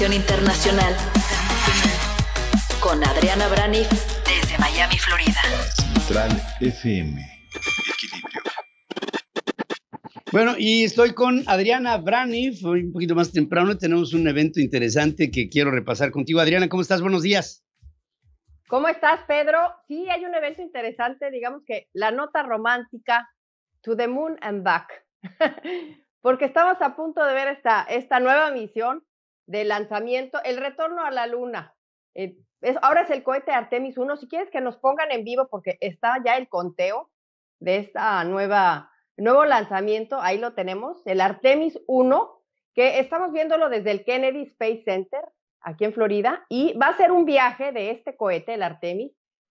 Internacional con Adriana Brani desde Miami, Florida. Central FM. Equilibrio. Bueno, y estoy con Adriana Brani. Hoy un poquito más temprano tenemos un evento interesante que quiero repasar contigo. Adriana, ¿cómo estás? Buenos días. ¿Cómo estás, Pedro? Sí, hay un evento interesante, digamos que la nota romántica To the Moon and Back. porque estamos a punto de ver esta, esta nueva misión de lanzamiento, el retorno a la luna. Eh, ahora es el cohete Artemis 1. Si quieres que nos pongan en vivo porque está ya el conteo de esta nueva nuevo lanzamiento, ahí lo tenemos, el Artemis 1, que estamos viéndolo desde el Kennedy Space Center aquí en Florida y va a ser un viaje de este cohete, el Artemis,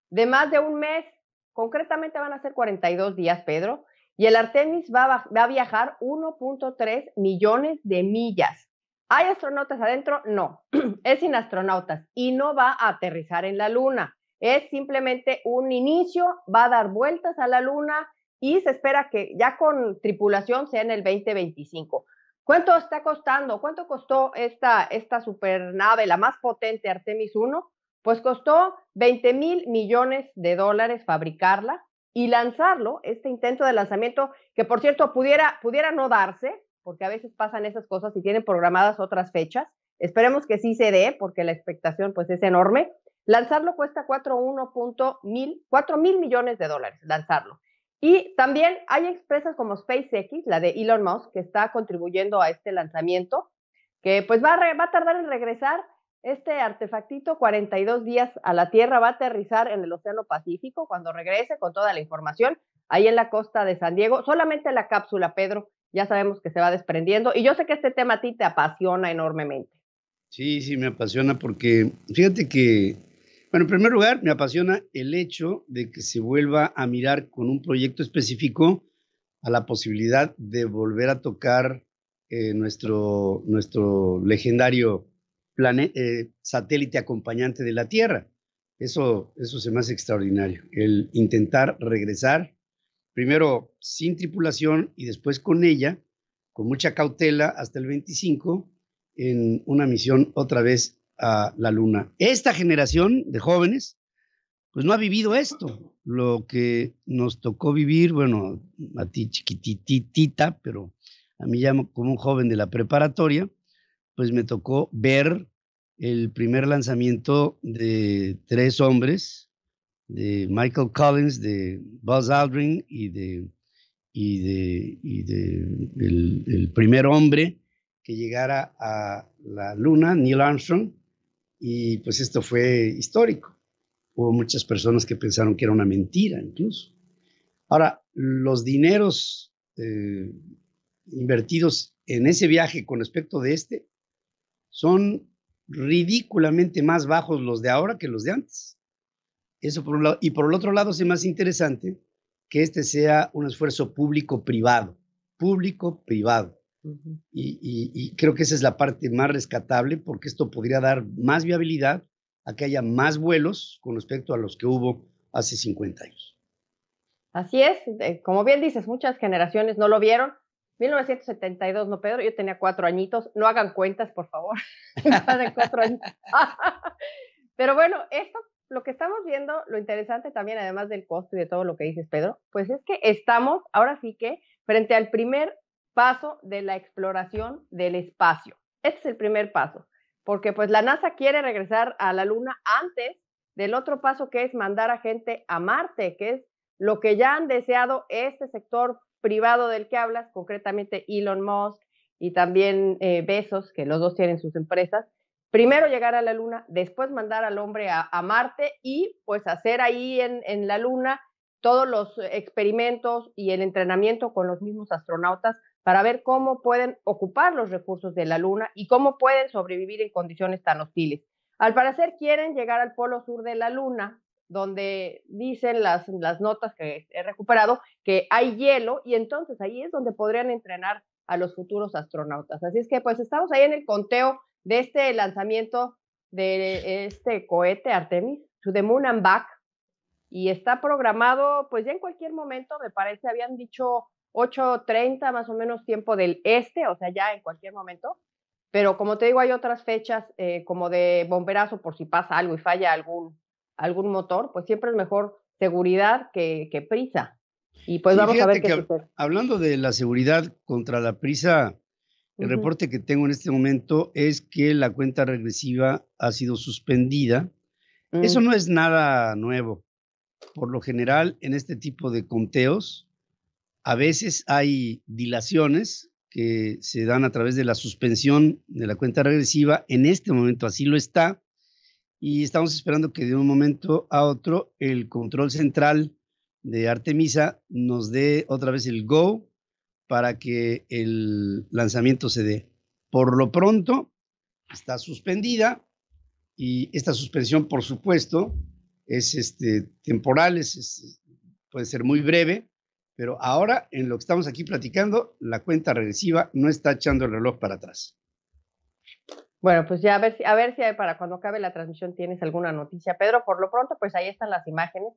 de más de un mes. Concretamente van a ser 42 días, Pedro, y el Artemis va a, va a viajar 1.3 millones de millas ¿Hay astronautas adentro? No, es sin astronautas y no va a aterrizar en la Luna. Es simplemente un inicio, va a dar vueltas a la Luna y se espera que ya con tripulación sea en el 2025. ¿Cuánto está costando? ¿Cuánto costó esta, esta supernave, la más potente Artemis 1? Pues costó 20 mil millones de dólares fabricarla y lanzarlo, este intento de lanzamiento, que por cierto pudiera, pudiera no darse, porque a veces pasan esas cosas y tienen programadas otras fechas. Esperemos que sí se dé, porque la expectación pues es enorme. Lanzarlo cuesta 4 mil millones de dólares, lanzarlo. Y también hay empresas como SpaceX, la de Elon Musk, que está contribuyendo a este lanzamiento, que pues va a, va a tardar en regresar este artefactito 42 días a la Tierra, va a aterrizar en el Océano Pacífico cuando regrese con toda la información, ahí en la costa de San Diego. Solamente la cápsula, Pedro, ya sabemos que se va desprendiendo. Y yo sé que este tema a ti te apasiona enormemente. Sí, sí, me apasiona porque fíjate que, bueno, en primer lugar, me apasiona el hecho de que se vuelva a mirar con un proyecto específico a la posibilidad de volver a tocar eh, nuestro, nuestro legendario eh, satélite acompañante de la Tierra. Eso, eso se me hace extraordinario, el intentar regresar primero sin tripulación y después con ella, con mucha cautela, hasta el 25, en una misión otra vez a la Luna. Esta generación de jóvenes, pues no ha vivido esto, lo que nos tocó vivir, bueno, a ti chiquititita, pero a mí ya como un joven de la preparatoria, pues me tocó ver el primer lanzamiento de tres hombres de Michael Collins, de Buzz Aldrin y de, y de, el, primer hombre que llegara a la Luna, Neil Armstrong, y pues esto fue histórico. Hubo muchas personas que pensaron que era una mentira incluso. Ahora, los dineros eh, invertidos en ese viaje con respecto de este son ridículamente más bajos los de ahora que los de antes. Eso por un lado. Y por el otro lado, es más interesante que este sea un esfuerzo público-privado. Público-privado. y, creo que esa es la parte más rescatable porque esto podría dar más viabilidad a que haya más vuelos con respecto a los que hubo hace 50 años. Así es, eh, como bien dices, muchas generaciones no lo vieron. 1972, no Pedro, yo tenía cuatro añitos, no hagan cuentas, por favor. Pero bueno, esto lo que estamos viendo, lo interesante también, además del costo y de todo lo que dices, Pedro, pues es que estamos ahora sí que frente al primer paso de la exploración del espacio. Este es el primer paso, porque pues la NASA quiere regresar a la Luna antes del otro paso que es mandar a gente a Marte, que es lo que ya han deseado este sector privado del que hablas, concretamente Elon Musk y también besos eh, Bezos, que los dos tienen sus empresas, primero llegar a la Luna, después mandar al hombre a, Marte y pues hacer ahí en, la Luna todos los experimentos y el entrenamiento con los mismos astronautas para ver cómo pueden ocupar los recursos de la Luna y cómo pueden sobrevivir en condiciones tan hostiles. Al parecer quieren llegar al polo sur de la Luna, donde dicen las, las notas que he recuperado que hay hielo y entonces ahí es donde podrían entrenar a los futuros astronautas. Así es que pues estamos ahí en el conteo de este lanzamiento de este cohete Artemis, To the Moon and Back, y está programado, pues ya en cualquier momento, me parece, habían dicho 8.30 más o menos tiempo del este, o sea, ya en cualquier momento. Pero como te digo, hay otras fechas eh, como de bomberazo por si pasa algo y falla algún, algún motor, pues siempre es mejor seguridad que, prisa. Y pues vamos a ver qué que, Hablando de la seguridad contra la prisa, el reporte que tengo en este momento es que la cuenta regresiva ha sido suspendida. Eso mm. no es nada nuevo. Por lo general, en este tipo de conteos, a veces hay dilaciones que se dan a través de la suspensión de la cuenta regresiva. En este momento así lo está. Y estamos esperando que de un momento a otro el control central de Artemisa nos dé otra vez el go para que el lanzamiento se dé. Por lo pronto, está suspendida y esta suspensión, por supuesto, es este, temporal, puede ser muy breve, pero ahora en lo que estamos aquí platicando, la cuenta regresiva no está echando el reloj para atrás. Bueno, pues ya a ver si, a ver si para cuando acabe la transmisión tienes alguna noticia, Pedro. Por lo pronto, pues ahí están las imágenes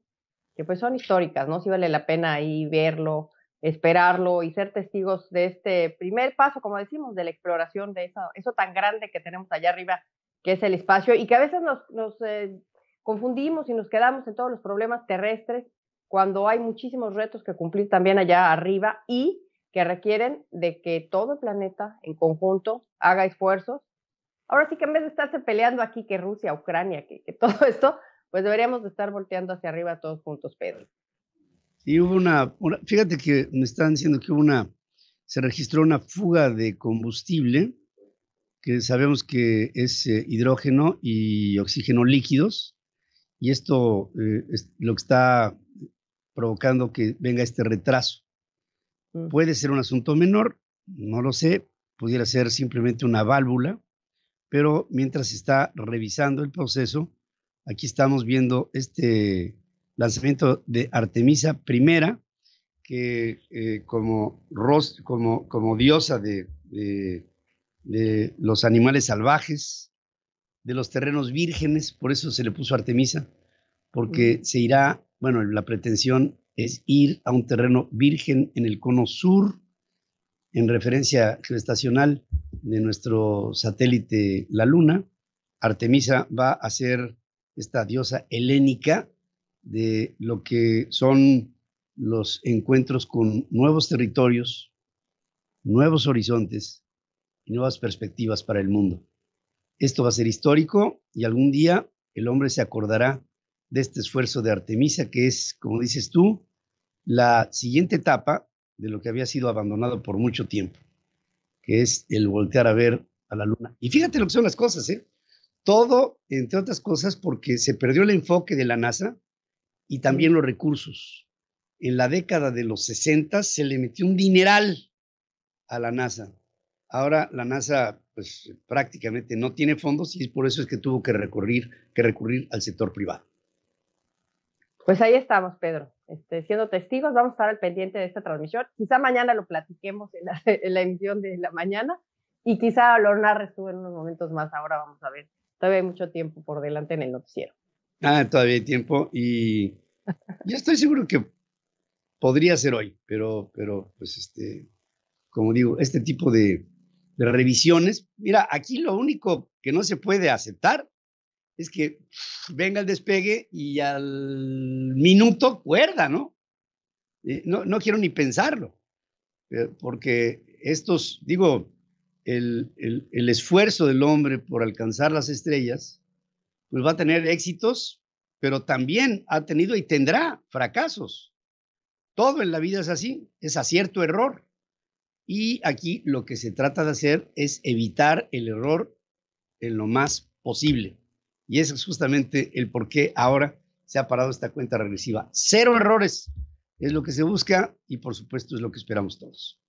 que pues son históricas, ¿no? Si vale la pena ahí verlo, esperarlo y ser testigos de este primer paso, como decimos, de la exploración de eso, eso tan grande que tenemos allá arriba, que es el espacio, y que a veces nos, eh, confundimos y nos quedamos en todos los problemas terrestres cuando hay muchísimos retos que cumplir también allá arriba y que requieren de que todo el planeta en conjunto haga esfuerzos. Ahora sí que en vez de estarse peleando aquí que Rusia, Ucrania, que, todo esto, pues deberíamos de estar volteando hacia arriba todos juntos, Pedro. Y hubo una, fíjate que me están diciendo que hubo una, se registró una fuga de combustible, que sabemos que es eh, hidrógeno y oxígeno líquidos, y esto eh, es lo que está provocando que venga este retraso. Mm. Puede ser un asunto menor, no lo sé, pudiera ser simplemente una válvula, pero mientras se está revisando el proceso, aquí estamos viendo este lanzamiento de Artemisa I, que eh, como, diosa de, los animales salvajes, de los terrenos vírgenes, por eso se le puso Artemisa, porque se irá, bueno, la pretensión es ir a un terreno virgen en el cono sur, en referencia gestacional de nuestro satélite la Luna. Artemisa va a ser esta diosa helénica de lo que son los encuentros con nuevos territorios, nuevos horizontes y nuevas perspectivas para el mundo. Esto va a ser histórico y algún día el hombre se acordará de este esfuerzo de Artemisa, que es, como dices tú, la siguiente etapa de lo que había sido abandonado por mucho tiempo, que es el voltear a ver a la luna. Y fíjate lo que son las cosas, ¿eh? Todo, entre otras cosas, porque se perdió el enfoque de la NASA y también los recursos. En la década de los 60 se le metió un dineral a la NASA. Ahora la NASA pues, prácticamente no tiene fondos y por eso es que tuvo que recurrir, que recurrir al sector privado. Pues ahí estamos, Pedro. Este, siendo testigos, vamos a estar al pendiente de esta transmisión. Quizá mañana lo platiquemos en la, emisión de la mañana y quizá lo narres en unos momentos más. Ahora vamos a ver. Todavía hay mucho tiempo por delante en el noticiero. Ah, todavía hay tiempo y ya estoy seguro que podría ser hoy, pero, pero pues este, como digo, este tipo de, revisiones, mira, aquí lo único que no se puede aceptar es que venga el despegue y al minuto cuerda, ¿no? Eh, no, quiero ni pensarlo, eh, porque estos, digo, el, el esfuerzo del hombre por alcanzar las estrellas, pues va a tener éxitos, pero también ha tenido y tendrá fracasos. Todo en la vida es así, es acierto, error. Y aquí lo que se trata de hacer es evitar el error en lo más posible. Y ese es justamente el por qué ahora se ha parado esta cuenta regresiva. Cero errores es lo que se busca y por supuesto es lo que esperamos todos.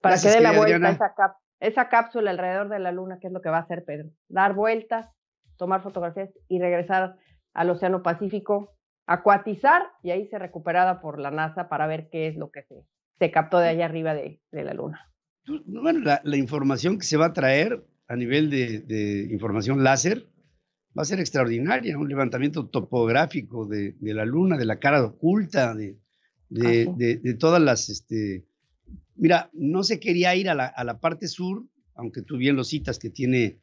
Para que dé la vuelta esa, cápsula alrededor de la luna, que es lo que va a hacer Pedro. Dar vueltas tomar fotografías y regresar al Océano Pacífico, acuatizar y ahí ser recuperada por la NASA para ver qué es lo que se, captó de allá arriba de, la Luna. Bueno, la, información que se va a traer a nivel de, información láser va a ser extraordinaria, un levantamiento topográfico de, la Luna, de la cara oculta, de, todas las... Este, mira, no se quería ir a la, a la parte sur, aunque tú bien lo citas, que tiene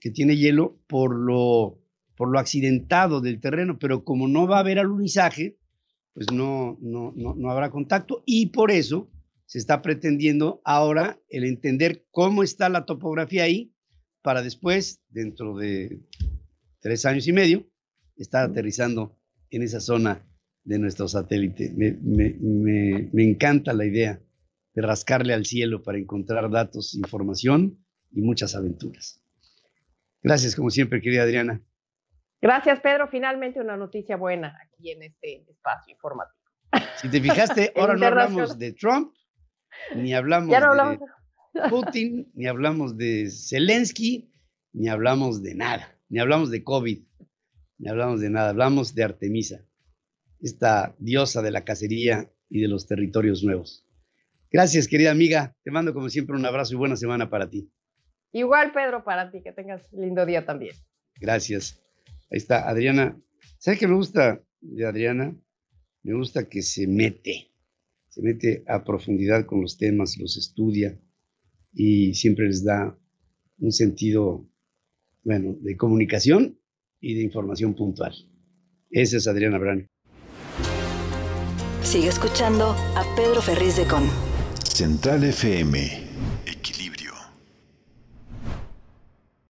que tiene hielo por lo, accidentado del terreno, pero como no va a haber alunizaje, pues no, habrá contacto y por eso se está pretendiendo ahora el entender cómo está la topografía ahí para después, dentro de tres años y medio, estar aterrizando en esa zona de nuestro satélite. me, encanta la idea de rascarle al cielo para encontrar datos, información y muchas aventuras. Gracias, como siempre, querida Adriana. Gracias, Pedro. Finalmente una noticia buena aquí en este espacio informativo. Si te fijaste, ahora no hablamos de Trump, ni hablamos, de Putin, ni hablamos de Zelensky, ni hablamos de nada, ni hablamos de COVID, ni hablamos de nada, hablamos de Artemisa, esta diosa de la cacería y de los territorios nuevos. Gracias, querida amiga. Te mando como siempre un abrazo y buena semana para ti. Igual, Pedro, para ti, que tengas lindo día también. Gracias. Ahí está, Adriana. ¿Sabes qué me gusta de Adriana? Me gusta que se mete, se mete a profundidad con los temas, los estudia y siempre les da un sentido, bueno, de comunicación y de información puntual. Esa es Adriana Brani. Sigue escuchando a Pedro Ferriz de Con. Central FM